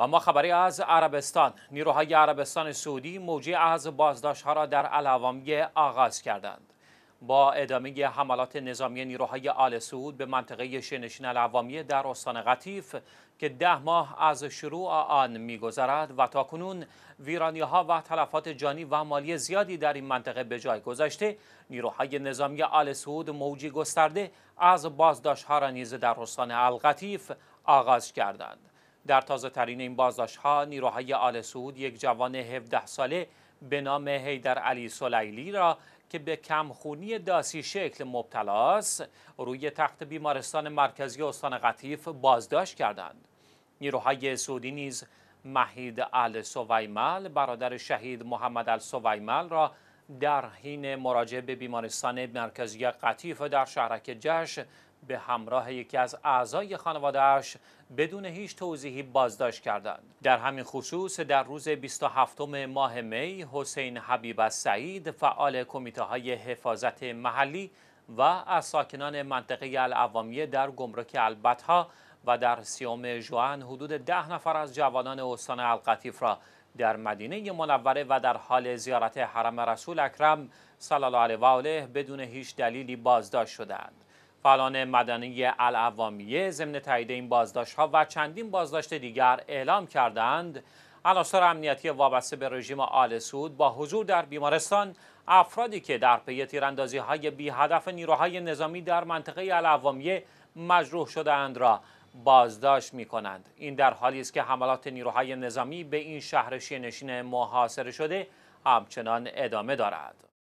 و ما خبری از عربستان نیروهای عربستان سعودی موجی از ها را در العوامیه آغاز کردند با ادامه حملات نظامی نیروهای آل سعود به منطقه شنشین العوامی در استان قطیف که ده ماه از شروع آن میگذرد و تاکنون ویرانی ها و تلفات جانی و مالی زیادی در این منطقه به جای گذاشته نیروهای نظامی آل سعود موجی گسترده از بازداشت ها را نیز در استان القطیف آغاز کردند در تازه ترین این بازداشت ها نیروهای آل سعود یک جوان 17 ساله به نام حیدر علی سلیلی را که به کمخونی داسی شکل مبتلا است روی تخت بیمارستان مرکزی استان قطیف بازداشت کردند نیروهای سعودی نیز مهید السویمل برادر شهید محمد السویمل را در حین مراجعه به بیمارستان مرکزی قطیف در شهرک جش به همراه یکی از اعضای خانوادهش بدون هیچ توضیحی بازداشت کردند. در همین خصوص در روز 27 ماه می حسین حبیب سعید فعال کمیته های حفاظت محلی و از ساکنان منطقه العوامیه در گمرک البتها و در سیوم جوان حدود ده نفر از جوانان استان القطیف را در مدینه منوره و در حال زیارت حرم رسول اکرم صلی الله علیه و آله بدون هیچ دلیلی بازداشت شدند. فعالان مدنی العوامیه ضمن تایید این بازداشت ها و چندین بازداشت دیگر اعلام کردند عناصر امنیتی وابسته به رژیم آل سود با حضور در بیمارستان افرادی که در پی تیراندازی های بی هدف نیروهای نظامی در منطقه العوامیه مجروح شدهاند را بازداشت می کنند. این در حالی است که حملات نیروهای نظامی به این شهر نشین محاصره شده همچنان ادامه دارد.